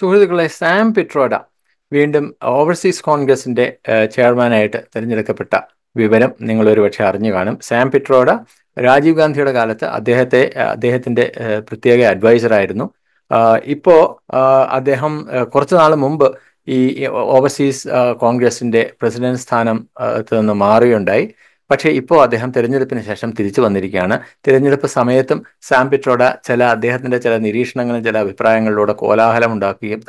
സുഹൃത്തുക്കളെ സാം പിട്രോഡ വീണ്ടും ഓവർസീസ് കോൺഗ്രസിന്റെ ചെയർമാനായിട്ട് തിരഞ്ഞെടുക്കപ്പെട്ട വിവരം നിങ്ങൾ ഒരുപക്ഷെ അറിഞ്ഞു കാണും സാം പിട്രോഡ രാജീവ് ഗാന്ധിയുടെ കാലത്ത് അദ്ദേഹത്തെ അദ്ദേഹത്തിന്റെ പ്രത്യേക അഡ്വൈസറായിരുന്നു ഇപ്പോ അദ്ദേഹം കുറച്ചു നാൾ മുമ്പ് ഈ ഓവർസീസ് കോൺഗ്രസിന്റെ പ്രസിഡന്റ് സ്ഥാനം നിന്ന് മാറുകയുണ്ടായി പക്ഷേ ഇപ്പോൾ അദ്ദേഹം തിരഞ്ഞെടുപ്പിന് ശേഷം തിരിച്ചു വന്നിരിക്കുകയാണ് തിരഞ്ഞെടുപ്പ് സമയത്തും സാം പിട്രോഡ ചില അദ്ദേഹത്തിന്റെ ചില നിരീക്ഷണങ്ങളും ചില അഭിപ്രായങ്ങളിലൂടെ കോലാഹലം ഉണ്ടാക്കുകയും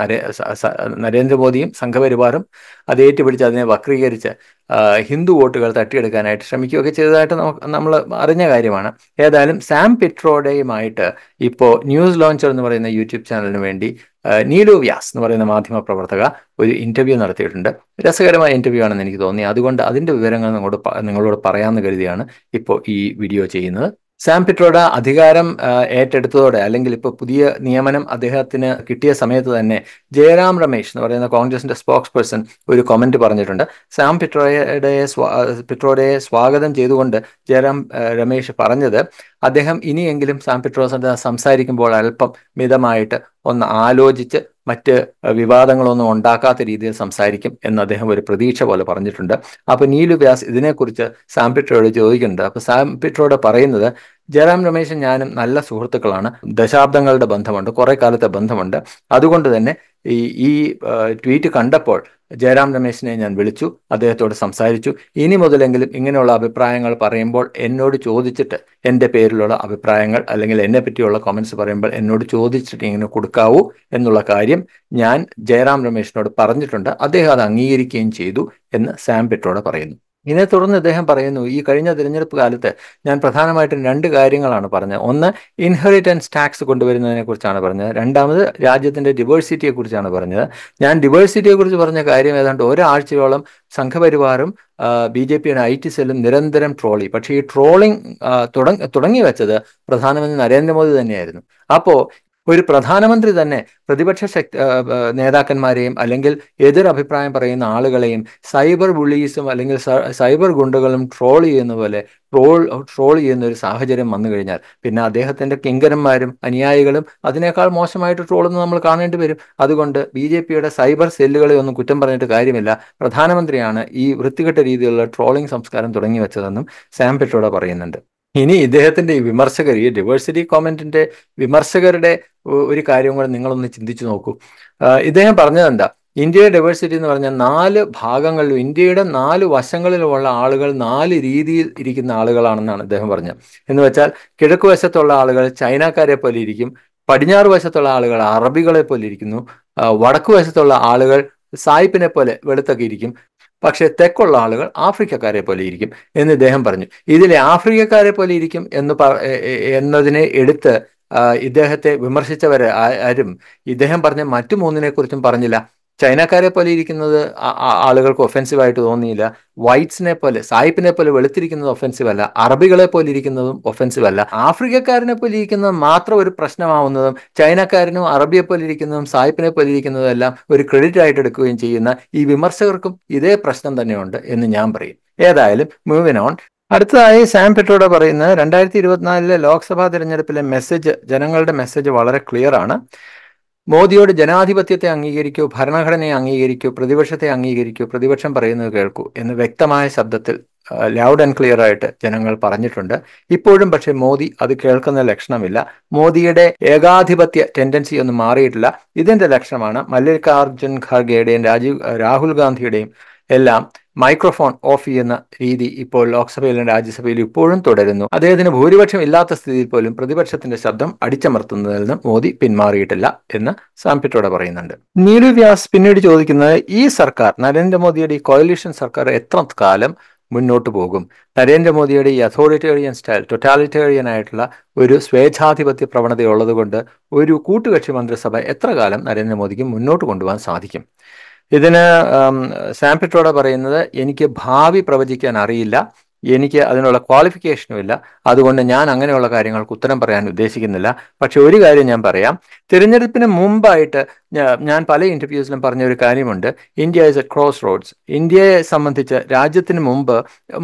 നരേന്ദ്രമോദിയും സംഘപരിവാറും അത് ഏറ്റുപിടിച്ച് അതിനെ വക്രീകരിച്ച് ഹിന്ദു വോട്ടുകൾ തട്ടിയെടുക്കാനായിട്ട് ശ്രമിക്കുകയൊക്കെ ചെയ്തതായിട്ട് നമുക്ക് നമ്മൾ അറിഞ്ഞ കാര്യമാണ് ഏതായാലും സാം പിട്രോഡയുമായിട്ട് ഇപ്പോൾ ന്യൂസ് ലോഞ്ചർ എന്ന് പറയുന്ന യൂട്യൂബ് ചാനലിന് വേണ്ടി നീലു വ്യാസ് എന്ന് പറയുന്ന മാധ്യമ പ്രവർത്തക ഒരു ഇന്റർവ്യൂ നടത്തിയിട്ടുണ്ട് രസകരമായ ഇന്റർവ്യൂ ആണെന്ന് എനിക്ക് തോന്നി അതുകൊണ്ട് അതിന്റെ വിവരങ്ങൾ നിങ്ങളോട് നിങ്ങളോട് പറയാമെന്ന് കരുതിയാണ് ഇപ്പോൾ ഈ വീഡിയോ ചെയ്യുന്നത് സാം പിട്രോഡ അധികാരം ഏറ്റെടുത്തതോടെ അല്ലെങ്കിൽ ഇപ്പോൾ പുതിയ നിയമനം അദ്ദേഹത്തിന് കിട്ടിയ സമയത്ത് തന്നെ ജയറാം രമേശ് എന്ന് പറയുന്ന കോൺഗ്രസിന്റെ സ്പോക്സ് പേഴ്സൺ ഒരു കമന്റ് പറഞ്ഞിട്ടുണ്ട് സാം പിട്രോയുടെ പിട്രോഡയെ സ്വാഗതം ചെയ്തുകൊണ്ട് ജയറാം രമേശ് പറഞ്ഞത് അദ്ദേഹം ഇനിയെങ്കിലും സാൻ പെട്രോസിന്റെ സംസാരിക്കുമ്പോൾ അല്പം മിതമായിട്ട് ഒന്ന് ആലോചിച്ച് മറ്റ് വിവാദങ്ങളൊന്നും ഉണ്ടാക്കാത്ത രീതിയിൽ സംസാരിക്കും എന്ന് അദ്ദേഹം ഒരു പ്രതീക്ഷ പോലെ പറഞ്ഞിട്ടുണ്ട് അപ്പോൾ നീലു വ്യാസ് ഇതിനെക്കുറിച്ച് സാംപിട്രോയോട് ചോദിക്കുന്നുണ്ട് അപ്പോൾ സാംപിട്രോയോട് പറയുന്നത് ജയറാം രമേശൻ ഞാനും നല്ല സുഹൃത്തുക്കളാണ് ദശാബ്ദങ്ങളുടെ ബന്ധമുണ്ട് കുറെ കാലത്തെ ബന്ധമുണ്ട് അതുകൊണ്ട് തന്നെ ഈ ഈ ട്വീറ്റ് കണ്ടപ്പോൾ ജയറാം രമേശിനെ ഞാൻ വിളിച്ചു അദ്ദേഹത്തോട് സംസാരിച്ചു ഇനി മുതലെങ്കിലും ഇങ്ങനെയുള്ള അഭിപ്രായങ്ങൾ പറയുമ്പോൾ എന്നോട് ചോദിച്ചിട്ട് എൻ്റെ പേരിലുള്ള അഭിപ്രായങ്ങൾ അല്ലെങ്കിൽ എന്നെ പറ്റിയുള്ള കമൻറ്റ്സ് പറയുമ്പോൾ എന്നോട് ചോദിച്ചിട്ട് ഇങ്ങനെ കൊടുക്കാവൂ എന്നുള്ള കാര്യം ഞാൻ ജയറാം രമേശിനോട് പറഞ്ഞിട്ടുണ്ട് അദ്ദേഹം അത് അംഗീകരിക്കുകയും ചെയ്തു എന്ന് സാം പെട്ടോടെ പറയുന്നു ഇതിനെ തുടർന്ന് ഇദ്ദേഹം പറയുന്നു ഈ കഴിഞ്ഞ തിരഞ്ഞെടുപ്പ് കാലത്ത് ഞാൻ പ്രധാനമായിട്ടും രണ്ട് കാര്യങ്ങളാണ് പറഞ്ഞത് ഒന്ന് ഇൻഹെറിറ്റൻസ് ടാക്സ് കൊണ്ടുവരുന്നതിനെ കുറിച്ചാണ് പറഞ്ഞത് രണ്ടാമത് രാജ്യത്തിന്റെ ഡിവേഴ്സിറ്റിയെ കുറിച്ചാണ് പറഞ്ഞത് ഞാൻ ഡിവേഴ്സിറ്റിയെ കുറിച്ച് പറഞ്ഞ കാര്യം ഏതാണ്ട് ഒരാഴ്ചയോളം സംഘപരിവാറും ബി ജെ പിയുടെ ഐ ടി സെല്ലും നിരന്തരം ട്രോളി പക്ഷേ ഈ ട്രോളിങ് തുടങ്ങി വെച്ചത് പ്രധാനമന്ത്രി നരേന്ദ്രമോദി തന്നെയായിരുന്നു അപ്പോൾ ഒരു പ്രധാനമന്ത്രി തന്നെ പ്രതിപക്ഷ ശക്തി നേതാക്കന്മാരെയും അല്ലെങ്കിൽ എതിരഭിപ്രായം പറയുന്ന ആളുകളെയും സൈബർ ബുള്ളീസും അല്ലെങ്കിൽ സൈബർ ഗുണ്ടകളും ട്രോൾ ചെയ്യുന്ന പോലെ ട്രോൾ ട്രോൾ ചെയ്യുന്ന ഒരു സാഹചര്യം വന്നു കഴിഞ്ഞാൽ പിന്നെ അദ്ദേഹത്തിന്റെ കിങ്കരന്മാരും അനുയായികളും അതിനേക്കാൾ മോശമായിട്ട് ട്രോളെന്ന് നമ്മൾ കാണേണ്ടി വരും അതുകൊണ്ട് ബി ജെ പിയുടെ സൈബർ സെല്ലുകളെ ഒന്നും കുറ്റം പറഞ്ഞിട്ട് കാര്യമില്ല പ്രധാനമന്ത്രിയാണ് ഈ വൃത്തികെട്ട രീതിയിലുള്ള ട്രോളിംഗ് സംസ്കാരം തുടങ്ങി വെച്ചതെന്നും സാം പെട്രോഡ പറയുന്നുണ്ട് ഇനി ഇദ്ദേഹത്തിന്റെ ഈ വിമർശകർ ഈ ഡിവേഴ്സിറ്റി കോമന്റിന്റെ വിമർശകരുടെ ഒരു കാര്യം കൂടെ നിങ്ങളൊന്ന് ചിന്തിച്ചു നോക്കൂ ഇദ്ദേഹം പറഞ്ഞത് എന്താ ഇന്ത്യയുടെ ഡൈവേഴ്സിറ്റി എന്ന് പറഞ്ഞാൽ നാല് ഭാഗങ്ങളിലും ഇന്ത്യയുടെ നാല് വശങ്ങളിലുമുള്ള ആളുകൾ നാല് രീതിയിൽ ഇരിക്കുന്ന ആളുകളാണെന്നാണ് അദ്ദേഹം പറഞ്ഞത് എന്ന് വെച്ചാൽ കിഴക്ക് വശത്തുള്ള ആളുകൾ ചൈനക്കാരെ പോലെ ഇരിക്കും പടിഞ്ഞാറ് വശത്തുള്ള ആളുകൾ അറബികളെ പോലെ ഇരിക്കുന്നു വടക്ക് വശത്തുള്ള ആളുകൾ സായിപ്പിനെ പോലെ വെളുത്തൊക്കെ ഇരിക്കും പക്ഷേ തെക്കുള്ള ആളുകൾ ആഫ്രിക്കക്കാരെ പോലെ ഇരിക്കും എന്ന് ഇദ്ദേഹം പറഞ്ഞു ഇതിലെ ആഫ്രിക്കക്കാരെ പോലെ ഇരിക്കും എന്ന് എന്നതിനെ എടുത്ത് ഇദ്ദേഹത്തെ വിമർശിച്ചവരെ ആരും ഇദ്ദേഹം പറഞ്ഞ മറ്റു കുറിച്ചും പറഞ്ഞില്ല ചൈനക്കാരെ പോലെ ഇരിക്കുന്നത് ആളുകൾക്ക് ആയിട്ട് തോന്നിയില്ല വൈറ്റ്സിനെ പോലെ സായിപ്പിനെ പോലെ വെളുത്തിരിക്കുന്നത് ഒഫെൻസീവ് അല്ല അറബികളെ പോലെ ഇരിക്കുന്നതും ഒഫെൻസീവ് അല്ല ആഫ്രിക്കക്കാരനെ പോലെ ഇരിക്കുന്നത് മാത്രം ഒരു പ്രശ്നമാവുന്നതും ചൈനക്കാരനും അറബിയെ പോലെ ഇരിക്കുന്നതും സായിപ്പിനെ പോലെ ഇരിക്കുന്നതും എല്ലാം ഒരു ക്രെഡിറ്റ് ആയിട്ട് എടുക്കുകയും ചെയ്യുന്ന ഈ വിമർശകർക്കും ഇതേ പ്രശ്നം തന്നെയുണ്ട് എന്ന് ഞാൻ പറയും ഏതായാലും മൂവിൻ ഓൺ അടുത്തതായി സാം പെട്രോഡ പറയുന്നത് രണ്ടായിരത്തി ഇരുപത്തിനാലിലെ ലോക്സഭാ തിരഞ്ഞെടുപ്പിലെ മെസ്സേജ് ജനങ്ങളുടെ മെസ്സേജ് വളരെ ക്ലിയർ ആണ് മോദിയോട് ജനാധിപത്യത്തെ അംഗീകരിക്കൂ ഭരണഘടനയെ അംഗീകരിക്കൂ പ്രതിപക്ഷത്തെ അംഗീകരിക്കൂ പ്രതിപക്ഷം പറയുന്നത് കേൾക്കൂ എന്ന് വ്യക്തമായ ശബ്ദത്തിൽ ലൗഡ് ആൻഡ് ക്ലിയർ ആയിട്ട് ജനങ്ങൾ പറഞ്ഞിട്ടുണ്ട് ഇപ്പോഴും പക്ഷേ മോദി അത് കേൾക്കുന്ന ലക്ഷണമില്ല മോദിയുടെ ഏകാധിപത്യ ടെൻഡൻസി ഒന്നും മാറിയിട്ടില്ല ഇതിന്റെ ലക്ഷണമാണ് മല്ലികാർജുൻ ഖാർഗെയുടെയും രാജീവ് രാഹുൽ ഗാന്ധിയുടെയും എല്ലാം മൈക്രോഫോൺ ഓഫ് ചെയ്യുന്ന രീതി ഇപ്പോൾ ലോക്സഭയിലും രാജ്യസഭയിലും ഇപ്പോഴും തുടരുന്നു അദ്ദേഹത്തിന് ഭൂരിപക്ഷം ഇല്ലാത്ത സ്ഥിതിയിൽ പോലും പ്രതിപക്ഷത്തിന്റെ ശബ്ദം അടിച്ചമർത്തുന്നതിൽ നിന്ന് മോദി പിന്മാറിയിട്ടില്ല എന്ന് സാംപിറ്റോടെ പറയുന്നുണ്ട് നീരു വ്യാസ് പിന്നീട് ചോദിക്കുന്നത് ഈ സർക്കാർ നരേന്ദ്രമോദിയുടെ ഈ കോയലൂഷൻ സർക്കാർ എത്ര കാലം മുന്നോട്ട് പോകും നരേന്ദ്രമോദിയുടെ ഈ അതോറിറ്റേറിയൻ സ്റ്റൈൽ ടൊറ്റാലിറ്റേറിയൻ ആയിട്ടുള്ള ഒരു സ്വേച്ഛാധിപത്യ കൊണ്ട് ഒരു കൂട്ടുകക്ഷി മന്ത്രിസഭ എത്ര കാലം നരേന്ദ്രമോദിക്ക് മുന്നോട്ട് കൊണ്ടുപോകാൻ സാധിക്കും ഇതിന് സാംപിട്രോടെ പറയുന്നത് എനിക്ക് ഭാവി പ്രവചിക്കാൻ അറിയില്ല എനിക്ക് അതിനുള്ള ക്വാളിഫിക്കേഷനും ഇല്ല അതുകൊണ്ട് ഞാൻ അങ്ങനെയുള്ള കാര്യങ്ങൾക്ക് ഉത്തരം പറയാൻ ഉദ്ദേശിക്കുന്നില്ല പക്ഷെ ഒരു കാര്യം ഞാൻ പറയാം തിരഞ്ഞെടുപ്പിന് മുമ്പായിട്ട് ഞാൻ പല ഇന്റർവ്യൂസിലും പറഞ്ഞ ഒരു കാര്യമുണ്ട് India is a crossroads ഇന്ത്യയെ സംബന്ധിച്ച് രാജ്യത്തിന് മുമ്പ്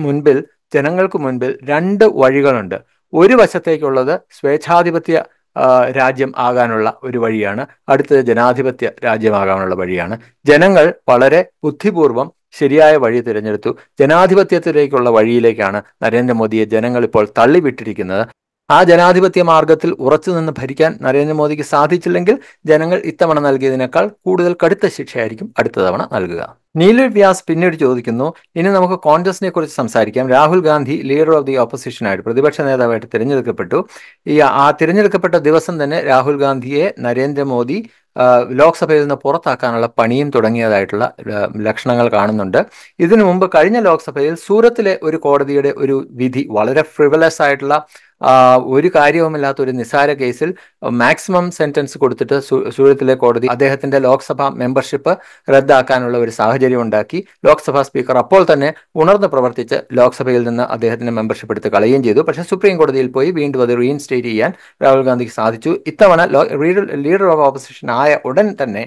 മുൻപിൽ ജനങ്ങൾക്ക് മുൻപിൽ രണ്ട് വഴികളുണ്ട് ഒരു വശത്തേക്കുള്ളത് സ്വേച്ഛാധിപത്യ രാജ്യം ആകാനുള്ള ഒരു വഴിയാണ് അടുത്തത് ജനാധിപത്യ രാജ്യമാകാനുള്ള വഴിയാണ് ജനങ്ങൾ വളരെ ബുദ്ധിപൂർവം ശരിയായ വഴി തിരഞ്ഞെടുത്തു ജനാധിപത്യത്തിലേക്കുള്ള വഴിയിലേക്കാണ് നരേന്ദ്രമോദിയെ ജനങ്ങൾ ഇപ്പോൾ തള്ളിവിട്ടിരിക്കുന്നത് ആ ജനാധിപത്യ മാർഗത്തിൽ ഉറച്ചുനിന്ന് ഭരിക്കാൻ നരേന്ദ്രമോദിക്ക് സാധിച്ചില്ലെങ്കിൽ ജനങ്ങൾ ഇത്തവണ നൽകിയതിനേക്കാൾ കൂടുതൽ കടുത്ത ശിക്ഷയായിരിക്കും അടുത്ത തവണ നൽകുക നീലു വ്യാസ് പിന്നീട് ചോദിക്കുന്നു ഇനി നമുക്ക് കോൺഗ്രസിനെ കുറിച്ച് സംസാരിക്കാം Rahul Gandhi leader of the ഓപ്പോസിഷനായിട്ട് പ്രതിപക്ഷ നേതാവായിട്ട് തിരഞ്ഞെടുക്കപ്പെട്ടു ഈ ആ തിരഞ്ഞെടുക്കപ്പെട്ട ദിവസം തന്നെ രാഹുൽ ഗാന്ധിയെ നരേന്ദ്രമോദി ലോക്സഭയിൽ നിന്ന് പുറത്താക്കാനുള്ള പണിയും തുടങ്ങിയതായിട്ടുള്ള ലക്ഷണങ്ങൾ കാണുന്നുണ്ട് ഇതിനു മുമ്പ് കഴിഞ്ഞ ലോക്സഭയിൽ സൂറത്തിലെ ഒരു കോടതിയുടെ ഒരു വിധി വളരെ ഫ്രിവലസ് ആയിട്ടുള്ള ഒരു കാര്യവുമില്ലാത്ത ഒരു നിസാര കേസിൽ മാക്സിമം സെന്റൻസ് കൊടുത്തിട്ട് സൂറത്തിലെ കോടതി അദ്ദേഹത്തിന്റെ ലോക്സഭാ മെമ്പർഷിപ്പ് റദ്ദാക്കാനുള്ള ഒരു സാഹചര്യം ഉണ്ടാക്കി ലോക്സഭാ സ്പീക്കർ അപ്പോൾ തന്നെ ഉണർന്ന് പ്രവർത്തിച്ച് ലോക്സഭയിൽ നിന്ന് അദ്ദേഹത്തിന്റെ മെമ്പർഷിപ്പ് എടുത്ത് കളയുകയും ചെയ്തു പക്ഷെ സുപ്രീം കോടതിയിൽ പോയി വീണ്ടും അത് റീഇൻസ്റ്റേറ്റ് ചെയ്യാൻ രാഹുൽ ഗാന്ധിക്ക് സാധിച്ചു ഇത്തവണ ലീഡർ ഓഫ് ഓപ്പോസിഷൻ ആയ ഉടൻ തന്നെ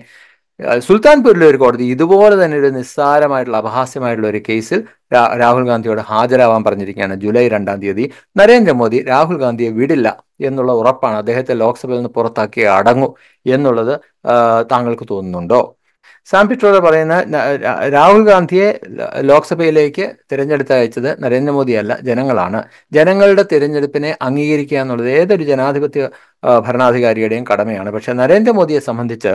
സുൽത്താൻപൂരിലെ ഒരു കോടതി ഇതുപോലെ തന്നെ ഒരു നിസ്സാരമായിട്ടുള്ള അപഹാസ്യമായിട്ടുള്ള ഒരു കേസിൽ രാഹുൽ ഗാന്ധിയോട് ഹാജരാവാൻ പറഞ്ഞിരിക്കുകയാണ് ജൂലൈ രണ്ടാം തീയതി നരേന്ദ്രമോദി രാഹുൽ ഗാന്ധിയെ വിടില്ല എന്നുള്ള ഉറപ്പാണ് അദ്ദേഹത്തെ ലോക്സഭയിൽ നിന്ന് പുറത്താക്കി അടങ്ങൂ എന്നുള്ളത് താങ്കൾക്ക് തോന്നുന്നുണ്ടോ സാംപിട്രോഡ പറയുന്ന രാഹുൽ ഗാന്ധിയെ ലോക്സഭയിലേക്ക് തിരഞ്ഞെടുത്ത് അയച്ചത് നരേന്ദ്രമോദിയല്ല ജനങ്ങളാണ് ജനങ്ങളുടെ തിരഞ്ഞെടുപ്പിനെ അംഗീകരിക്കുക എന്നുള്ളത് ഏതൊരു ജനാധിപത്യ ഭരണാധികാരിയുടെയും കടമയാണ് പക്ഷെ നരേന്ദ്രമോദിയെ സംബന്ധിച്ച്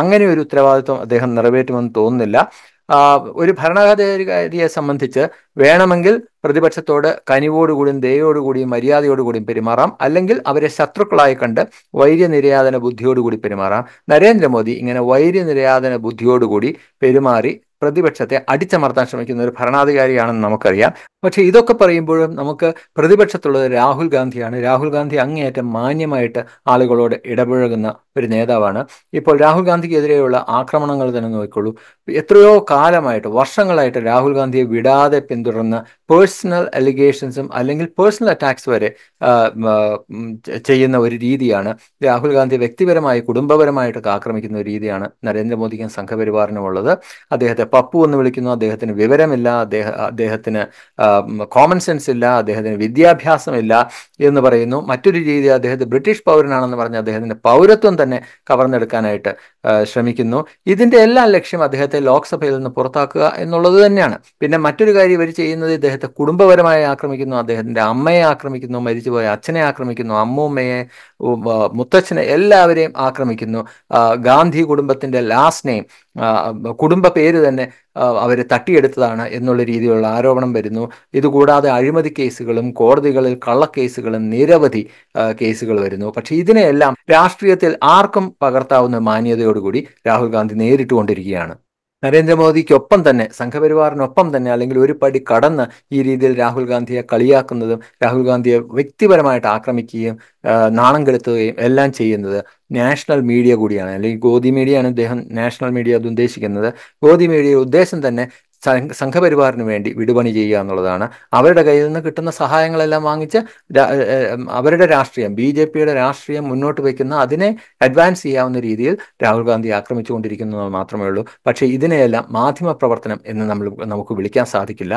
അങ്ങനെ ഒരു ഉത്തരവാദിത്വം അദ്ദേഹം നിറവേറ്റുമെന്ന് തോന്നുന്നില്ല ഒരു ഭരണാധികാരിയെ സംബന്ധിച്ച് വേണമെങ്കിൽ പ്രതിപക്ഷത്തോട് കനിവോടുകൂടിയും ദയോടുകൂടിയും മര്യാദയോടുകൂടിയും പെരുമാറാം അല്ലെങ്കിൽ അവരെ ശത്രുക്കളായി കണ്ട് വൈര്യനിര്യാതന ബുദ്ധിയോടുകൂടി പെരുമാറാം നരേന്ദ്രമോദി ഇങ്ങനെ വൈര്യനിര്യാതന ബുദ്ധിയോടുകൂടി പെരുമാറി പ്രതിപക്ഷത്തെ അടിച്ചമർത്താൻ ശ്രമിക്കുന്ന ഒരു ഭരണാധികാരിയാണെന്ന് നമുക്കറിയാം പക്ഷെ ഇതൊക്കെ പറയുമ്പോഴും നമുക്ക് പ്രതിപക്ഷത്തുള്ളത് രാഹുൽ ഗാന്ധിയാണ് രാഹുൽ ഗാന്ധി അങ്ങേയറ്റം മാന്യമായിട്ട് ആളുകളോട് ഇടപഴകുന്ന ഒരു നേതാവാണ് ഇപ്പോൾ രാഹുൽ ഗാന്ധിക്കെതിരെയുള്ള ആക്രമണങ്ങൾ തന്നെ നോക്കിക്കൊള്ളൂ എത്രയോ കാലമായിട്ട് വർഷങ്ങളായിട്ട് രാഹുൽ ഗാന്ധിയെ വിടാതെ പിന്തുടർന്ന പേഴ്സണൽ അലിഗേഷൻസും അല്ലെങ്കിൽ പേഴ്സണൽ അറ്റാക്സ് വരെ ചെയ്യുന്ന ഒരു രീതിയാണ് രാഹുൽ ഗാന്ധി വ്യക്തിപരമായി കുടുംബപരമായിട്ടൊക്കെ ആക്രമിക്കുന്ന ഒരു രീതിയാണ് നരേന്ദ്രമോദിക്കും സംഘപരിവാറിനും ഉള്ളത് അദ്ദേഹത്തെ പപ്പു എന്ന് വിളിക്കുന്നു അദ്ദേഹത്തിന് വിവരമില്ല അദ്ദേഹത്തിന് കോമൺ സെൻസ് ഇല്ല അദ്ദേഹത്തിന് വിദ്യാഭ്യാസമില്ല എന്ന് പറയുന്നു മറ്റൊരു രീതി അദ്ദേഹത്തെ ബ്രിട്ടീഷ് പൗരനാണെന്ന് പറഞ്ഞ് അദ്ദേഹത്തിന്റെ പൗരത്വം തന്നെ കവർന്നെടുക്കാനായിട്ട് ശ്രമിക്കുന്നു ഇതിന്റെ എല്ലാ ലക്ഷ്യം അദ്ദേഹത്തെ ലോക്സഭയിൽ നിന്ന് പുറത്താക്കുക എന്നുള്ളത് തന്നെയാണ് പിന്നെ മറ്റൊരു കാര്യം ഇവർ ചെയ്യുന്നത് ഇദ്ദേഹത്തെ കുടുംബപരമായി ആക്രമിക്കുന്നു അദ്ദേഹത്തിന്റെ അമ്മയെ ആക്രമിക്കുന്നു മരിച്ച മരിച്ചു പോയ അച്ഛനെ ആക്രമിക്കുന്നു അമ്മൂമ്മയെ മുത്തച്ഛനെ എല്ലാവരെയും ആക്രമിക്കുന്നു ഗാന്ധി കുടുംബത്തിൻ്റെ ലാസ്റ്റ് നെയിം കുടുംബ പേര് തന്നെ അവരെ തട്ടിയെടുത്തതാണ് എന്നുള്ള രീതിയിലുള്ള ആരോപണം വരുന്നു ഇതുകൂടാതെ അഴിമതി കേസുകളും കോടതികളിൽ കള്ളക്കേസുകളും നിരവധി കേസുകൾ വരുന്നു പക്ഷേ ഇതിനെയെല്ലാം രാഷ്ട്രീയത്തിൽ ആർക്കും പകർത്താവുന്ന മാന്യതയോടുകൂടി രാഹുൽ ഗാന്ധി നേരിട്ടുകൊണ്ടിരിക്കുകയാണ് നരേന്ദ്രമോദിക്കൊപ്പം തന്നെ സംഘപരിവാറിനൊപ്പം തന്നെ അല്ലെങ്കിൽ ഒരു പടി കടന്ന് ഈ രീതിയിൽ രാഹുൽ ഗാന്ധിയെ കളിയാക്കുന്നതും രാഹുൽ ഗാന്ധിയെ വ്യക്തിപരമായിട്ട് ആക്രമിക്കുകയും നാണം കെടുത്തുകയും എല്ലാം ചെയ്യുന്നത് നാഷണൽ മീഡിയ കൂടിയാണ് അല്ലെങ്കിൽ ഗോദി മീഡിയയാണ് അദ്ദേഹം നാഷണൽ മീഡിയ അത് ഉദ്ദേശിക്കുന്നത് ഗോദി മീഡിയയുടെ ഉദ്ദേശം തന്നെ സംഘപരിവാറിന് വേണ്ടി വിടുപണി ചെയ്യുക എന്നുള്ളതാണ് അവരുടെ കയ്യിൽ നിന്ന് കിട്ടുന്ന സഹായങ്ങളെല്ലാം വാങ്ങിച്ച് അവരുടെ രാഷ്ട്രീയം ബി ജെ പിയുടെ രാഷ്ട്രീയം മുന്നോട്ട് വയ്ക്കുന്ന അതിനെ അഡ്വാൻസ് ചെയ്യാവുന്ന രീതിയിൽ രാഹുൽ ഗാന്ധി ആക്രമിച്ചുകൊണ്ടിരിക്കുന്നു മാത്രമേ ഉള്ളൂ പക്ഷേ ഇതിനെയെല്ലാം മാധ്യമ പ്രവർത്തനം എന്ന് നമ്മൾ നമുക്ക് വിളിക്കാൻ സാധിക്കില്ല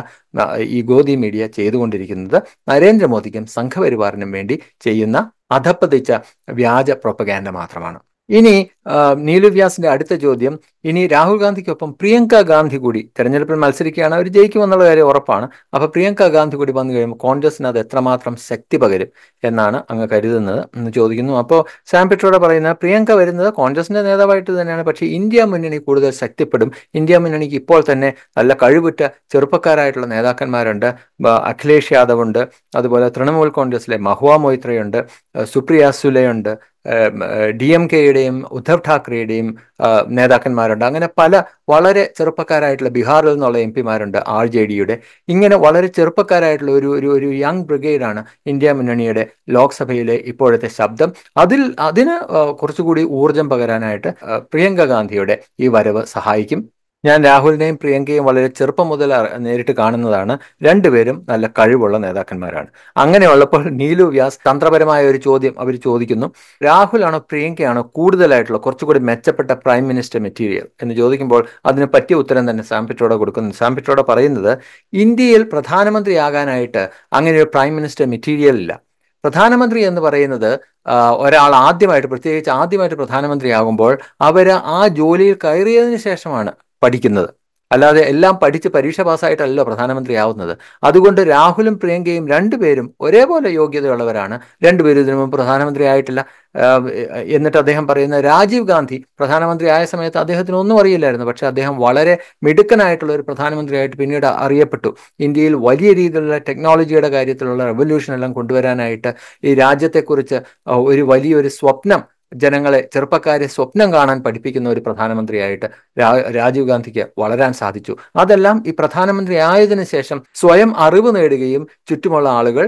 ഈ ഗോദി മീഡിയ ചെയ്തുകൊണ്ടിരിക്കുന്നത് നരേന്ദ്രമോദിക്കും സംഘപരിവാറിനും വേണ്ടി ചെയ്യുന്ന അധപ്പതിച്ച വ്യാജ പ്രൊപ്പഗാൻഡ മാത്രമാണ് ഇനി നീലുവ്യാസിന്റെ അടുത്ത ചോദ്യം ഇനി രാഹുൽ ഗാന്ധിക്കൊപ്പം പ്രിയങ്ക ഗാന്ധി കൂടി തെരഞ്ഞെടുപ്പിൽ മത്സരിക്കുകയാണ് അവർ ജയിക്കുമെന്നുള്ള കാര്യം ഉറപ്പാണ് അപ്പൊ പ്രിയങ്ക ഗാന്ധി കൂടി വന്നു കഴിയുമ്പോൾ കോൺഗ്രസിന് അത് എത്രമാത്രം ശക്തി പകരും എന്നാണ് അങ്ങ് കരുതുന്നത് എന്ന് ചോദിക്കുന്നു അപ്പോൾ സാം പിട്രോടെ പറയുന്ന പ്രിയങ്ക വരുന്നത് കോൺഗ്രസിന്റെ നേതാവായിട്ട് തന്നെയാണ് പക്ഷേ ഇന്ത്യ മുന്നണി കൂടുതൽ ശക്തിപ്പെടും ഇന്ത്യ മുന്നണിക്ക് ഇപ്പോൾ തന്നെ നല്ല കഴിവുറ്റ ചെറുപ്പക്കാരായിട്ടുള്ള നേതാക്കന്മാരുണ്ട് അഖിലേഷ് യാദവ് ഉണ്ട് അതുപോലെ തൃണമൂൽ കോൺഗ്രസിലെ മഹുവ മൊയ്ത്രയുണ്ട് സുപ്രിയ സുലയുണ്ട് ഡി എം കെയുടെയും ഉദ്ധവ് ഠാക്കറെയുടെയും നേതാക്കന്മാരുണ്ട് അങ്ങനെ പല വളരെ ചെറുപ്പക്കാരായിട്ടുള്ള ബീഹാറിൽ നിന്നുള്ള എം പിമാരുണ്ട് ആർ ജെ ഡിയുടെ ഇങ്ങനെ വളരെ ചെറുപ്പക്കാരായിട്ടുള്ള ഒരു ഒരു ഒരു യങ് ബ്രിഗേഡാണ് ഇന്ത്യ മുന്നണിയുടെ ലോക്സഭയിലെ ഇപ്പോഴത്തെ ശബ്ദം അതിൽ അതിന് കുറച്ചുകൂടി ഊർജം പകരാനായിട്ട് പ്രിയങ്ക ഗാന്ധിയുടെ ഈ വരവ് സഹായിക്കും ഞാൻ രാഹുലിനെയും പ്രിയങ്കയും വളരെ ചെറുപ്പം മുതൽ നേരിട്ട് കാണുന്നതാണ് രണ്ടുപേരും നല്ല കഴിവുള്ള നേതാക്കന്മാരാണ് അങ്ങനെയുള്ളപ്പോൾ നീലു വ്യാസ് തന്ത്രപരമായ ഒരു ചോദ്യം അവർ ചോദിക്കുന്നു രാഹുലാണോ പ്രിയങ്കയാണോ കൂടുതലായിട്ടുള്ള കുറച്ചുകൂടി മെച്ചപ്പെട്ട പ്രൈം മിനിസ്റ്റർ മെറ്റീരിയൽ എന്ന് ചോദിക്കുമ്പോൾ അതിന് പറ്റിയ ഉത്തരം തന്നെ സാംപിറ്റോടെ കൊടുക്കുന്നു സാംപിറ്റോടെ പറയുന്നത് ഇന്ത്യയിൽ പ്രധാനമന്ത്രിയാകാനായിട്ട് അങ്ങനെ ഒരു പ്രൈം മിനിസ്റ്റർ മെറ്റീരിയൽ ഇല്ല പ്രധാനമന്ത്രി എന്ന് പറയുന്നത് ഒരാൾ ആദ്യമായിട്ട് പ്രത്യേകിച്ച് ആദ്യമായിട്ട് പ്രധാനമന്ത്രി ആകുമ്പോൾ അവർ ആ ജോലിയിൽ കയറിയതിന് ശേഷമാണ് പഠിക്കുന്നത് അല്ലാതെ എല്ലാം പഠിച്ച് പരീക്ഷ പാസ്സായിട്ടല്ലോ പ്രധാനമന്ത്രി ആവുന്നത് അതുകൊണ്ട് രാഹുലും പ്രിയങ്കയും രണ്ടുപേരും ഒരേപോലെ യോഗ്യതയുള്ളവരാണ് രണ്ടുപേരും ഇതിനു മുമ്പ് പ്രധാനമന്ത്രി ആയിട്ടില്ല എന്നിട്ട് അദ്ദേഹം പറയുന്ന രാജീവ് ഗാന്ധി പ്രധാനമന്ത്രി ആയ സമയത്ത് അദ്ദേഹത്തിന് ഒന്നും അറിയില്ലായിരുന്നു പക്ഷെ അദ്ദേഹം വളരെ മിടുക്കനായിട്ടുള്ള ഒരു പ്രധാനമന്ത്രിയായിട്ട് പിന്നീട് അറിയപ്പെട്ടു ഇന്ത്യയിൽ വലിയ രീതിയിലുള്ള ടെക്നോളജിയുടെ കാര്യത്തിലുള്ള റെവല്യൂഷൻ എല്ലാം കൊണ്ടുവരാനായിട്ട് ഈ രാജ്യത്തെക്കുറിച്ച് ഒരു വലിയൊരു സ്വപ്നം ജനങ്ങളെ ചെറുപ്പക്കാരെ സ്വപ്നം കാണാൻ പഠിപ്പിക്കുന്ന ഒരു പ്രധാനമന്ത്രിയായിട്ട് രാജീവ് ഗാന്ധിക്ക് വളരാൻ സാധിച്ചു അതെല്ലാം ഈ പ്രധാനമന്ത്രി ആയതിനു ശേഷം സ്വയം അറിവ് നേടുകയും ചുറ്റുമുള്ള ആളുകൾ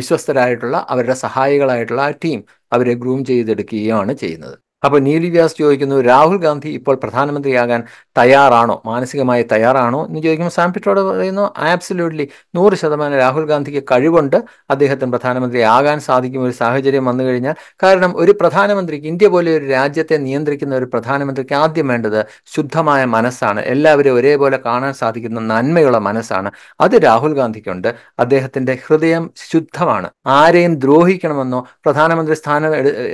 വിശ്വസ്തരായിട്ടുള്ള അവരുടെ സഹായികളായിട്ടുള്ള ആ ടീം അവരെ ഗ്രൂം ചെയ്തെടുക്കുകയാണ് ചെയ്യുന്നത് അപ്പോൾ നീലി വ്യാസ് ചോദിക്കുന്നു രാഹുൽ ഗാന്ധി ഇപ്പോൾ പ്രധാനമന്ത്രിയാകാൻ തയ്യാറാണോ മാനസികമായി തയ്യാറാണോ എന്ന് ചോദിക്കുമ്പോൾ സാം പിട്രോട് പറയുന്നു ആബ്സല്യൂട്ട്ലി നൂറ് ശതമാനം രാഹുൽ ഗാന്ധിക്ക് കഴിവുണ്ട് അദ്ദേഹത്തിന് പ്രധാനമന്ത്രി ആകാൻ സാധിക്കും ഒരു സാഹചര്യം വന്നു കഴിഞ്ഞാൽ കാരണം ഒരു പ്രധാനമന്ത്രിക്ക് ഇന്ത്യ പോലെ ഒരു രാജ്യത്തെ നിയന്ത്രിക്കുന്ന ഒരു പ്രധാനമന്ത്രിക്ക് ആദ്യം വേണ്ടത് ശുദ്ധമായ മനസ്സാണ് എല്ലാവരും ഒരേപോലെ കാണാൻ സാധിക്കുന്ന നന്മയുള്ള മനസ്സാണ് അത് രാഹുൽ ഗാന്ധിക്കുണ്ട് അദ്ദേഹത്തിന്റെ ഹൃദയം ശുദ്ധമാണ് ആരെയും ദ്രോഹിക്കണമെന്നോ പ്രധാനമന്ത്രി സ്ഥാനം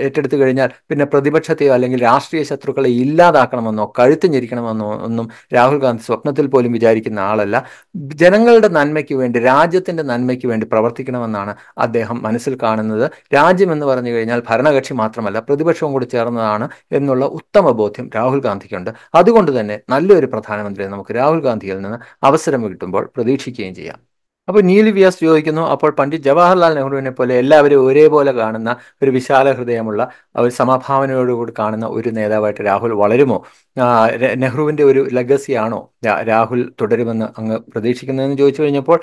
ഏറ്റെടുത്തു കഴിഞ്ഞാൽ പിന്നെ പ്രതിപക്ഷ ജനാധിപത്യത്തെയോ അല്ലെങ്കിൽ രാഷ്ട്രീയ ശത്രുക്കളെ ഇല്ലാതാക്കണമെന്നോ ഞെരിക്കണമെന്നോ ഒന്നും രാഹുൽ ഗാന്ധി സ്വപ്നത്തിൽ പോലും വിചാരിക്കുന്ന ആളല്ല ജനങ്ങളുടെ നന്മയ്ക്ക് വേണ്ടി രാജ്യത്തിന്റെ നന്മയ്ക്ക് വേണ്ടി പ്രവർത്തിക്കണമെന്നാണ് അദ്ദേഹം മനസ്സിൽ കാണുന്നത് രാജ്യം എന്ന് പറഞ്ഞു കഴിഞ്ഞാൽ ഭരണകക്ഷി മാത്രമല്ല പ്രതിപക്ഷവും കൂടി ചേർന്നതാണ് എന്നുള്ള ഉത്തമ ബോധ്യം രാഹുൽ ഗാന്ധിക്കുണ്ട് അതുകൊണ്ട് തന്നെ നല്ലൊരു പ്രധാനമന്ത്രിയെ നമുക്ക് രാഹുൽ ഗാന്ധിയിൽ നിന്ന് അവസരം കിട്ടുമ്പോൾ പ്രതീക്ഷിക്കുകയും ചെയ്യാം അപ്പോൾ നീലി വ്യാസ് ചോദിക്കുന്നു അപ്പോൾ പണ്ഡിറ്റ് ജവഹർലാൽ നെഹ്റുവിനെ പോലെ എല്ലാവരും ഒരേപോലെ കാണുന്ന ഒരു വിശാല ഹൃദയമുള്ള ഒരു സമഭാവനയോടുകൂടി കാണുന്ന ഒരു നേതാവായിട്ട് രാഹുൽ വളരുമോ നെഹ്റുവിൻ്റെ ഒരു ലഗസിയാണോ രാഹുൽ തുടരുമെന്ന് അങ്ങ് പ്രതീക്ഷിക്കുന്നതെന്ന് ചോദിച്ചു കഴിഞ്ഞപ്പോൾ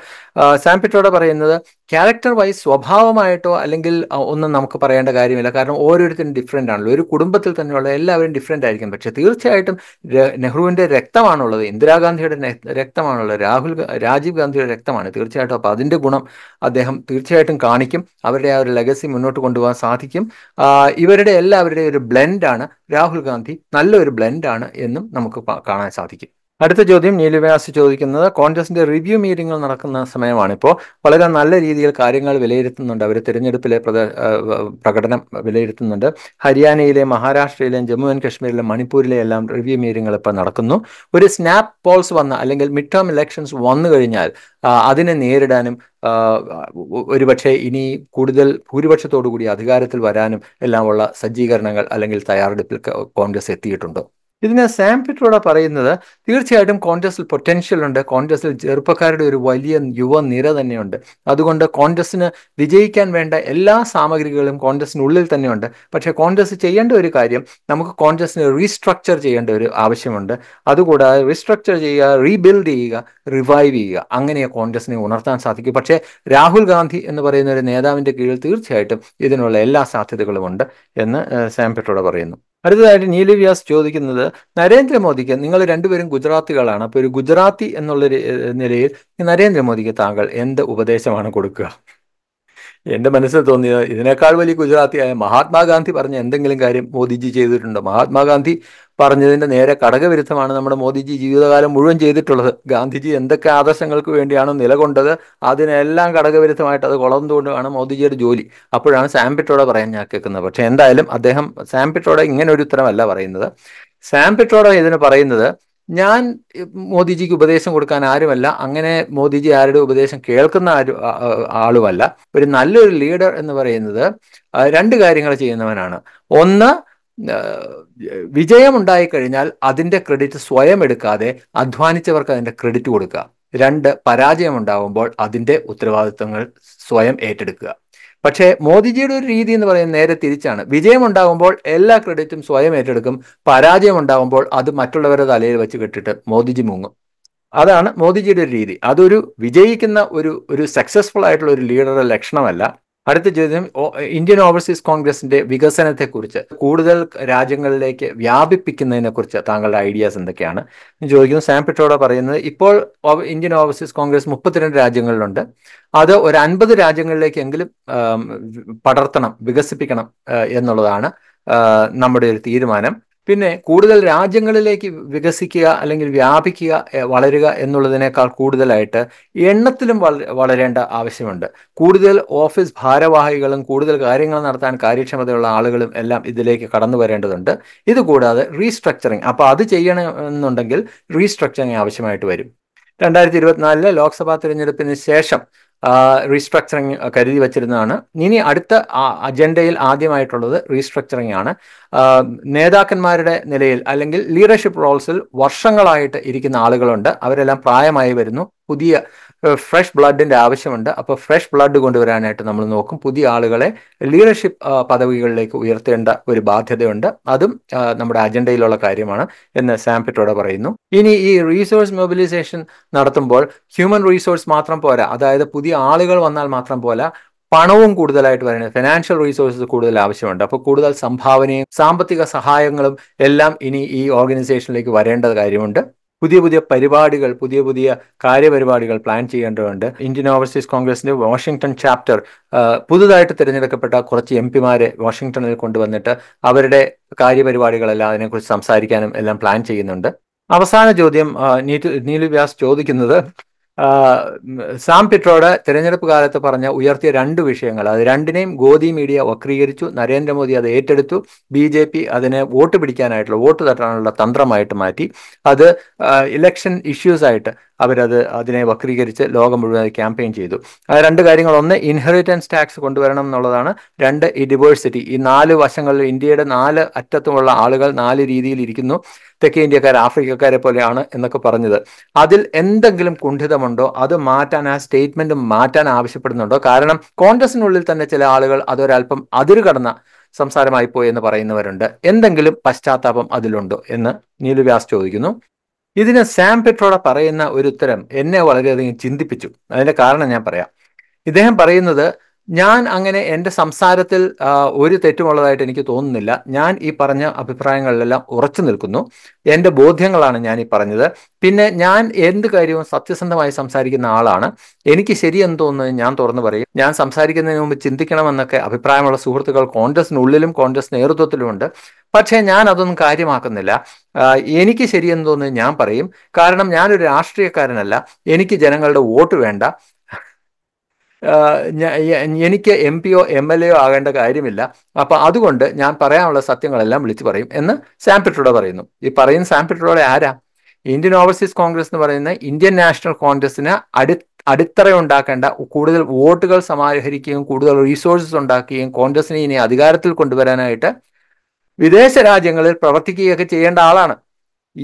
സാംപിറ്റോടെ പറയുന്നത് ക്യാരക്ടർ വൈസ് സ്വഭാവമായിട്ടോ അല്ലെങ്കിൽ ഒന്നും നമുക്ക് പറയേണ്ട കാര്യമില്ല കാരണം ഓരോരുത്തരും ഡിഫറെൻ്റ് ആണല്ലോ ഒരു കുടുംബത്തിൽ തന്നെയുള്ള എല്ലാവരും ഡിഫറെൻ്റ് ആയിരിക്കും പക്ഷേ തീർച്ചയായിട്ടും നെഹ്റുവിൻ്റെ രക്തമാണുള്ളത് ഇന്ദിരാഗാന്ധിയുടെ രക്തമാണുള്ളത് രാഹുൽ രാജീവ് ഗാന്ധിയുടെ രക്തമാണ് തീർച്ചയായിട്ടും അപ്പോൾ അതിൻ്റെ ഗുണം അദ്ദേഹം തീർച്ചയായിട്ടും കാണിക്കും അവരുടെ ആ ഒരു ലെഗസി മുന്നോട്ട് കൊണ്ടുപോകാൻ സാധിക്കും ഇവരുടെ എല്ലാവരുടെയും ഒരു ബ്ലെൻഡാണ് രാഹുൽ ഗാന്ധി നല്ലൊരു ബ്ലെൻഡാണ് എന്നും നമുക്ക് കാണാൻ സാധിക്കും അടുത്ത ചോദ്യം നീലുവ്യാസ് ചോദിക്കുന്നത് കോൺഗ്രസിന്റെ റിവ്യൂ മീറ്റിംഗുകൾ നടക്കുന്ന സമയമാണ് ഇപ്പോൾ വളരെ നല്ല രീതിയിൽ കാര്യങ്ങൾ വിലയിരുത്തുന്നുണ്ട് അവർ തിരഞ്ഞെടുപ്പിലെ പ്രകടനം വിലയിരുത്തുന്നുണ്ട് ഹരിയാനയിലെ മഹാരാഷ്ട്രയിലെയും ജമ്മു ആൻഡ് കശ്മീരിലെ മണിപ്പൂരിലെ എല്ലാം റിവ്യൂ മീറ്റിംഗുകൾ ഇപ്പോൾ നടക്കുന്നു ഒരു സ്നാപ്പ് പോൾസ് വന്ന അല്ലെങ്കിൽ മിഡ് ടേം ഇലക്ഷൻസ് വന്നു കഴിഞ്ഞാൽ അതിനെ നേരിടാനും ഒരുപക്ഷെ ഇനി കൂടുതൽ ഭൂരിപക്ഷത്തോടു കൂടി അധികാരത്തിൽ വരാനും എല്ലാമുള്ള സജ്ജീകരണങ്ങൾ അല്ലെങ്കിൽ തയ്യാറെടുപ്പിൽ കോൺഗ്രസ് എത്തിയിട്ടുണ്ടോ ഇതിനെ സാംപിട്രോഡ പറയുന്നത് തീർച്ചയായിട്ടും കോൺഗ്രസിൽ പൊട്ടൻഷ്യൽ ഉണ്ട് കോൺഗ്രസിൽ ചെറുപ്പക്കാരുടെ ഒരു വലിയ യുവ നിര തന്നെയുണ്ട് അതുകൊണ്ട് കോൺഗ്രസിന് വിജയിക്കാൻ വേണ്ട എല്ലാ സാമഗ്രികളും കോൺഗ്രസിനുള്ളിൽ തന്നെയുണ്ട് പക്ഷേ കോൺഗ്രസ് ചെയ്യേണ്ട ഒരു കാര്യം നമുക്ക് കോൺഗ്രസ്സിനെ റീസ്ട്രക്ചർ ചെയ്യേണ്ട ഒരു ആവശ്യമുണ്ട് അതുകൂടാതെ റീസ്ട്രക്ചർ ചെയ്യുക റീബിൽഡ് ചെയ്യുക റിവൈവ് ചെയ്യുക അങ്ങനെ കോൺഗ്രസിനെ ഉണർത്താൻ സാധിക്കും പക്ഷേ രാഹുൽ ഗാന്ധി എന്ന് പറയുന്ന ഒരു നേതാവിൻ്റെ കീഴിൽ തീർച്ചയായിട്ടും ഇതിനുള്ള എല്ലാ സാധ്യതകളും ഉണ്ട് എന്ന് സാംപിട്രോഡ പറയുന്നു അടുത്തതായിട്ട് വ്യാസ് ചോദിക്കുന്നത് നരേന്ദ്രമോദിക്ക് നിങ്ങൾ രണ്ടുപേരും ഗുജറാത്തികളാണ് അപ്പോൾ ഒരു ഗുജറാത്തി എന്നുള്ള നിലയിൽ നരേന്ദ്രമോദിക്ക് താങ്കൾ എന്ത് ഉപദേശമാണ് കൊടുക്കുക എന്റെ മനസ്സിൽ തോന്നിയത് ഇതിനേക്കാൾ വലിയ ഗുജറാത്തിയായ മഹാത്മാഗാന്ധി പറഞ്ഞ എന്തെങ്കിലും കാര്യം മോദിജി ചെയ്തിട്ടുണ്ടോ മഹാത്മാഗാന്ധി പറഞ്ഞതിൻ്റെ നേരെ ഘടകവിരുദ്ധമാണ് നമ്മുടെ മോദിജി ജീവിതകാലം മുഴുവൻ ചെയ്തിട്ടുള്ളത് ഗാന്ധിജി എന്തൊക്കെ ആദർശങ്ങൾക്ക് വേണ്ടിയാണ് നിലകൊണ്ടത് അതിനെല്ലാം ഘടകവിരുദ്ധമായിട്ട് അത് കൊളർന്നുകൊണ്ടുമാണ് മോദിജിയുടെ ജോലി അപ്പോഴാണ് പിട്രോഡ പറയാൻ ഞാൻ കേൾക്കുന്നത് പക്ഷേ എന്തായാലും അദ്ദേഹം പിട്രോഡ ഇങ്ങനെ ഒരു ഉത്തരമല്ല പറയുന്നത് പിട്രോഡ ഇതിന് പറയുന്നത് ഞാൻ മോദിജിക്ക് ഉപദേശം കൊടുക്കാൻ ആരുമല്ല അങ്ങനെ മോദിജി ആരുടെ ഉപദേശം കേൾക്കുന്ന ആരും ആളുമല്ല ഒരു നല്ലൊരു ലീഡർ എന്ന് പറയുന്നത് രണ്ട് കാര്യങ്ങൾ ചെയ്യുന്നവനാണ് ഒന്ന് വിജയമുണ്ടായി കഴിഞ്ഞാൽ അതിന്റെ ക്രെഡിറ്റ് സ്വയം എടുക്കാതെ അധ്വാനിച്ചവർക്ക് അതിന്റെ ക്രെഡിറ്റ് കൊടുക്കുക രണ്ട് പരാജയം ഉണ്ടാവുമ്പോൾ അതിന്റെ ഉത്തരവാദിത്വങ്ങൾ സ്വയം ഏറ്റെടുക്കുക പക്ഷേ മോദിജിയുടെ ഒരു രീതി എന്ന് പറയുന്നത് നേരെ തിരിച്ചാണ് വിജയം ഉണ്ടാകുമ്പോൾ എല്ലാ ക്രെഡിറ്റും സ്വയം ഏറ്റെടുക്കും പരാജയം ഉണ്ടാകുമ്പോൾ അത് മറ്റുള്ളവരുടെ തലയിൽ വെച്ച് കെട്ടിട്ട് മോദിജി മുങ്ങും അതാണ് മോദിജിയുടെ ഒരു രീതി അതൊരു വിജയിക്കുന്ന ഒരു ഒരു സക്സസ്ഫുൾ ആയിട്ടുള്ള ഒരു ലീഡറുടെ ലക്ഷണമല്ല അടുത്ത ചോദ്യം ഇന്ത്യൻ ഓവർസീസ് കോൺഗ്രസിന്റെ വികസനത്തെക്കുറിച്ച് കൂടുതൽ രാജ്യങ്ങളിലേക്ക് വ്യാപിപ്പിക്കുന്നതിനെ കുറിച്ച് താങ്കളുടെ ഐഡിയാസ് എന്തൊക്കെയാണ് ചോദിക്കുന്നു സാം പിട്രോഡ പറയുന്നത് ഇപ്പോൾ ഇന്ത്യൻ ഓവർസീസ് കോൺഗ്രസ് മുപ്പത്തിരണ്ട് രാജ്യങ്ങളിലുണ്ട് അത് ഒരു അൻപത് രാജ്യങ്ങളിലേക്കെങ്കിലും പടർത്തണം വികസിപ്പിക്കണം എന്നുള്ളതാണ് നമ്മുടെ ഒരു തീരുമാനം പിന്നെ കൂടുതൽ രാജ്യങ്ങളിലേക്ക് വികസിക്കുക അല്ലെങ്കിൽ വ്യാപിക്കുക വളരുക എന്നുള്ളതിനേക്കാൾ കൂടുതലായിട്ട് എണ്ണത്തിലും വളരേണ്ട ആവശ്യമുണ്ട് കൂടുതൽ ഓഫീസ് ഭാരവാഹികളും കൂടുതൽ കാര്യങ്ങൾ നടത്താൻ കാര്യക്ഷമതയുള്ള ആളുകളും എല്ലാം ഇതിലേക്ക് കടന്നു വരേണ്ടതുണ്ട് ഇതുകൂടാതെ റീസ്ട്രക്ചറിങ് അപ്പോൾ അത് ചെയ്യണമെന്നുണ്ടെങ്കിൽ റീസ്ട്രക്ചറിങ് ആവശ്യമായിട്ട് വരും രണ്ടായിരത്തി ഇരുപത്തിനാലിലെ ലോക്സഭാ തിരഞ്ഞെടുപ്പിന് ശേഷം റീസ്ട്രക്ചറിങ് കരുതി വച്ചിരുന്നതാണ് ഇനി അടുത്ത അജണ്ടയിൽ ആദ്യമായിട്ടുള്ളത് റീസ്ട്രക്ചറിങ് ആണ് നേതാക്കന്മാരുടെ നിലയിൽ അല്ലെങ്കിൽ ലീഡർഷിപ്പ് റോൾസിൽ വർഷങ്ങളായിട്ട് ഇരിക്കുന്ന ആളുകളുണ്ട് അവരെല്ലാം പ്രായമായി വരുന്നു പുതിയ ഫ്രഷ് ബ്ലഡിന്റെ ആവശ്യമുണ്ട് അപ്പോൾ ഫ്രഷ് ബ്ലഡ് കൊണ്ടുവരാനായിട്ട് നമ്മൾ നോക്കും പുതിയ ആളുകളെ ലീഡർഷിപ്പ് പദവികളിലേക്ക് ഉയർത്തേണ്ട ഒരു ബാധ്യതയുണ്ട് അതും നമ്മുടെ അജണ്ടയിലുള്ള കാര്യമാണ് എന്ന് സാംപിറ്റോടെ പറയുന്നു ഇനി ഈ റീസോഴ്സ് മൊബിലൈസേഷൻ നടത്തുമ്പോൾ ഹ്യൂമൻ റീസോഴ്സ് മാത്രം പോരാ അതായത് പുതിയ ആളുകൾ വന്നാൽ മാത്രം പോരാ പണവും കൂടുതലായിട്ട് പറയുന്നത് ഫിനാൻഷ്യൽ റീസോഴ്സസ് കൂടുതൽ ആവശ്യമുണ്ട് അപ്പോൾ കൂടുതൽ സംഭാവനയും സാമ്പത്തിക സഹായങ്ങളും എല്ലാം ഇനി ഈ ഓർഗനൈസേഷനിലേക്ക് വരേണ്ട കാര്യമുണ്ട് പുതിയ പുതിയ പരിപാടികൾ പുതിയ പുതിയ കാര്യപരിപാടികൾ പ്ലാൻ ചെയ്യേണ്ടതുണ്ട് ഇന്ത്യൻ ഓവർസീസ് കോൺഗ്രസിന്റെ വാഷിംഗ്ടൺ ചാപ്റ്റർ പുതുതായിട്ട് തിരഞ്ഞെടുക്കപ്പെട്ട കുറച്ച് എം പിമാരെ വാഷിംഗ്ടണിൽ കൊണ്ടുവന്നിട്ട് അവരുടെ കാര്യപരിപാടികളെല്ലാം അതിനെക്കുറിച്ച് സംസാരിക്കാനും എല്ലാം പ്ലാൻ ചെയ്യുന്നുണ്ട് അവസാന ചോദ്യം നീറ്റ് നീലു വ്യാസ് ചോദിക്കുന്നത് സാം പിട്രോയുടെ തെരഞ്ഞെടുപ്പ് കാലത്ത് പറഞ്ഞ ഉയർത്തിയ രണ്ട് വിഷയങ്ങൾ അത് രണ്ടിനെയും ഗോദി മീഡിയ വക്രീകരിച്ചു നരേന്ദ്രമോദി അത് ഏറ്റെടുത്തു ബി ജെ പി അതിനെ വോട്ട് പിടിക്കാനായിട്ടുള്ള വോട്ട് തട്ടാനുള്ള തന്ത്രമായിട്ട് മാറ്റി അത് ഇലക്ഷൻ ഇഷ്യൂസ് ആയിട്ട് അവരത് അതിനെ വക്രീകരിച്ച് ലോകം മുഴുവൻ ക്യാമ്പയിൻ ചെയ്തു ആ രണ്ട് കാര്യങ്ങൾ ഒന്ന് ഇൻഹെറിറ്റൻസ് ടാക്സ് കൊണ്ടുവരണം എന്നുള്ളതാണ് രണ്ട് ഈ ഡിവേഴ്സിറ്റി ഈ നാല് വശങ്ങളിൽ ഇന്ത്യയുടെ നാല് അറ്റത്തുമുള്ള ആളുകൾ നാല് രീതിയിൽ ഇരിക്കുന്നു തെക്കേ ഇന്ത്യക്കാർ ആഫ്രിക്കക്കാരെ പോലെയാണ് എന്നൊക്കെ പറഞ്ഞത് അതിൽ എന്തെങ്കിലും കുണ്ഠിതമുണ്ടോ അത് മാറ്റാൻ ആ സ്റ്റേറ്റ്മെന്റ് മാറ്റാൻ ആവശ്യപ്പെടുന്നുണ്ടോ കാരണം കോൺഗ്രസിനുള്ളിൽ തന്നെ ചില ആളുകൾ അതൊരല്പം അതിരു കടന്ന സംസാരമായി പോയി എന്ന് പറയുന്നവരുണ്ട് എന്തെങ്കിലും പശ്ചാത്താപം അതിലുണ്ടോ എന്ന് നീലുവ്യാസ് ചോദിക്കുന്നു ഇതിന് സാം പെട്രോള പറയുന്ന ഒരു ഉത്തരം എന്നെ വളരെയധികം ചിന്തിപ്പിച്ചു അതിന്റെ കാരണം ഞാൻ പറയാം ഇദ്ദേഹം പറയുന്നത് ഞാൻ അങ്ങനെ എൻ്റെ സംസാരത്തിൽ ഒരു തെറ്റുമുള്ളതായിട്ട് എനിക്ക് തോന്നുന്നില്ല ഞാൻ ഈ പറഞ്ഞ അഭിപ്രായങ്ങളിലെല്ലാം ഉറച്ചു നിൽക്കുന്നു എൻ്റെ ബോധ്യങ്ങളാണ് ഞാൻ ഈ പറഞ്ഞത് പിന്നെ ഞാൻ എന്ത് കാര്യവും സത്യസന്ധമായി സംസാരിക്കുന്ന ആളാണ് എനിക്ക് ശരിയെന്ന് തോന്നുന്നത് ഞാൻ തുറന്നു പറയും ഞാൻ സംസാരിക്കുന്നതിന് മുമ്പ് ചിന്തിക്കണമെന്നൊക്കെ അഭിപ്രായമുള്ള സുഹൃത്തുക്കൾ കോൺഗ്രസിനുള്ളിലും കോൺഗ്രസ് നേതൃത്വത്തിലുമുണ്ട് പക്ഷേ ഞാൻ അതൊന്നും കാര്യമാക്കുന്നില്ല എനിക്ക് ശരിയെന്ന് തോന്നുന്നത് ഞാൻ പറയും കാരണം ഞാനൊരു രാഷ്ട്രീയക്കാരനല്ല എനിക്ക് ജനങ്ങളുടെ വോട്ട് വേണ്ട എനിക്ക് M O M L A ആകേണ്ട കാര്യമില്ല അപ്പൊ അതുകൊണ്ട് ഞാൻ പറയാനുള്ള സത്യങ്ങളെല്ലാം വിളിച്ചു പറയും എന്ന് സാം പറയുന്നു ഈ പറയുന്ന സാം ആരാ ഇന്ത്യൻ ഓവർസീസ് കോൺഗ്രസ് എന്ന് പറയുന്ന ഇന്ത്യൻ നാഷണൽ കോൺഗ്രസിന് അടി അടിത്തറ ഉണ്ടാക്കേണ്ട കൂടുതൽ വോട്ടുകൾ സമാഹരിക്കുകയും കൂടുതൽ റീസോഴ്സസ് ഉണ്ടാക്കുകയും കോൺഗ്രസിനെ ഇനി അധികാരത്തിൽ കൊണ്ടുവരാനായിട്ട് വിദേശ രാജ്യങ്ങളിൽ പ്രവർത്തിക്കുകയൊക്കെ ചെയ്യേണ്ട ആളാണ്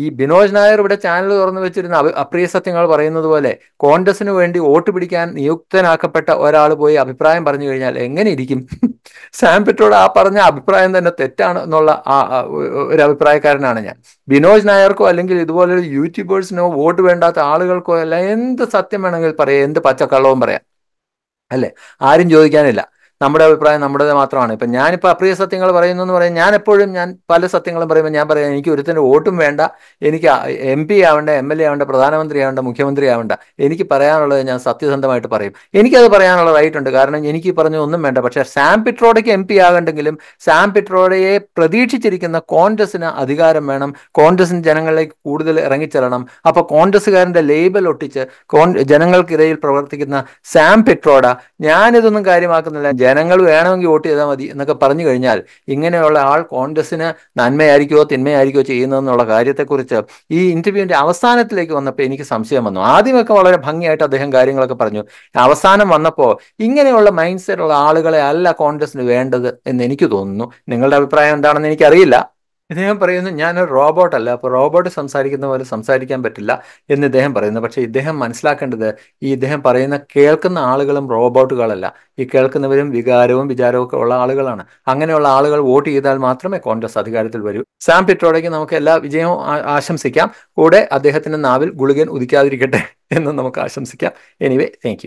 ഈ ബിനോജ് നായർ ഇവിടെ ചാനൽ തുറന്നു വെച്ചിരുന്ന അപ്രിയ സത്യങ്ങൾ പറയുന്നത് പോലെ കോൺഗ്രസിന് വേണ്ടി വോട്ട് പിടിക്കാൻ നിയുക്തനാക്കപ്പെട്ട ഒരാൾ പോയി അഭിപ്രായം പറഞ്ഞു കഴിഞ്ഞാൽ എങ്ങനെ ഇരിക്കും സാം പെട്രോഡ് ആ പറഞ്ഞ അഭിപ്രായം തന്നെ തെറ്റാണ് എന്നുള്ള ആ ഒരു അഭിപ്രായക്കാരനാണ് ഞാൻ ബിനോജ് നായർക്കോ അല്ലെങ്കിൽ ഇതുപോലെ യൂട്യൂബേഴ്സിനോ വോട്ട് വേണ്ടാത്ത ആളുകൾക്കോ അല്ല എന്ത് സത്യം വേണമെങ്കിൽ പറയാം എന്ത് പച്ചക്കള്ളവും പറയാം അല്ലെ ആരും ചോദിക്കാനില്ല നമ്മുടെ അഭിപ്രായം നമ്മുടേത് മാത്രമാണ് ഇപ്പം ഞാനിപ്പോൾ അപ്രിയ സത്യങ്ങൾ പറയുന്നു എന്ന് പറയാൻ ഞാൻ എപ്പോഴും ഞാൻ പല സത്യങ്ങളും പറയുമ്പോൾ ഞാൻ പറയാം എനിക്ക് ഒരുത്തിൻ്റെ വോട്ടും വേണ്ട എനിക്ക് എം പി ആവേണ്ട എം എൽ എ ആവേണ്ട പ്രധാനമന്ത്രി ആവേണ്ട മുഖ്യമന്ത്രി ആവേണ്ട എനിക്ക് പറയാനുള്ളത് ഞാൻ സത്യസന്ധമായിട്ട് പറയും എനിക്കത് പറയാനുള്ള റൈറ്റ് ഉണ്ട് കാരണം എനിക്ക് പറഞ്ഞു ഒന്നും വേണ്ട പക്ഷേ സാം പിട്രോഡയ്ക്ക് എം പി ആകണ്ടെങ്കിലും സാം പിട്രോഡയെ പ്രതീക്ഷിച്ചിരിക്കുന്ന കോൺഗ്രസിന് അധികാരം വേണം കോൺഗ്രസിന് ജനങ്ങളിലേക്ക് കൂടുതൽ ഇറങ്ങിച്ചെല്ലണം അപ്പോൾ കോൺഗ്രസ്സുകാരൻ്റെ ലേബൽ ഒട്ടിച്ച് കോൺ ജനങ്ങൾക്കിടയിൽ പ്രവർത്തിക്കുന്ന സാം പിട്രോഡ ഞാനിതൊന്നും കാര്യമാക്കുന്നില്ല ജനങ്ങൾ വേണമെങ്കിൽ വോട്ട് ചെയ്താൽ മതി എന്നൊക്കെ പറഞ്ഞു കഴിഞ്ഞാൽ ഇങ്ങനെയുള്ള ആൾ കോൺഗ്രസിന് നന്മയായിരിക്കുമോ തിന്മയായിരിക്കുമോ ചെയ്യുന്നതെന്നുള്ള കാര്യത്തെക്കുറിച്ച് ഈ ഇന്റർവ്യൂവിന്റെ അവസാനത്തിലേക്ക് വന്നപ്പോൾ എനിക്ക് സംശയം വന്നു ആദ്യമൊക്കെ വളരെ ഭംഗിയായിട്ട് അദ്ദേഹം കാര്യങ്ങളൊക്കെ പറഞ്ഞു അവസാനം വന്നപ്പോൾ ഇങ്ങനെയുള്ള മൈൻഡ് സെറ്റുള്ള ആളുകളെ അല്ല കോൺഗ്രസിന് വേണ്ടത് എന്ന് എനിക്ക് തോന്നുന്നു നിങ്ങളുടെ അഭിപ്രായം എന്താണെന്ന് എനിക്കറിയില്ല ഇദ്ദേഹം പറയുന്നു ഞാനൊരു റോബോട്ടല്ല അപ്പോൾ റോബോട്ട് സംസാരിക്കുന്ന പോലെ സംസാരിക്കാൻ പറ്റില്ല എന്ന് ഇദ്ദേഹം പറയുന്നു പക്ഷേ ഇദ്ദേഹം മനസ്സിലാക്കേണ്ടത് ഈ ഇദ്ദേഹം പറയുന്ന കേൾക്കുന്ന ആളുകളും റോബോട്ടുകളല്ല ഈ കേൾക്കുന്നവരും വികാരവും വിചാരവും ഒക്കെ ഉള്ള ആളുകളാണ് അങ്ങനെയുള്ള ആളുകൾ വോട്ട് ചെയ്താൽ മാത്രമേ കോൺഗ്രസ് അധികാരത്തിൽ വരൂ സാം പിട്രോഡയ്ക്ക് നമുക്ക് എല്ലാ വിജയവും ആശംസിക്കാം കൂടെ അദ്ദേഹത്തിന്റെ നാവിൽ ഗുളികൻ ഉദിക്കാതിരിക്കട്ടെ എന്ന് നമുക്ക് ആശംസിക്കാം എനിവേ താങ്ക്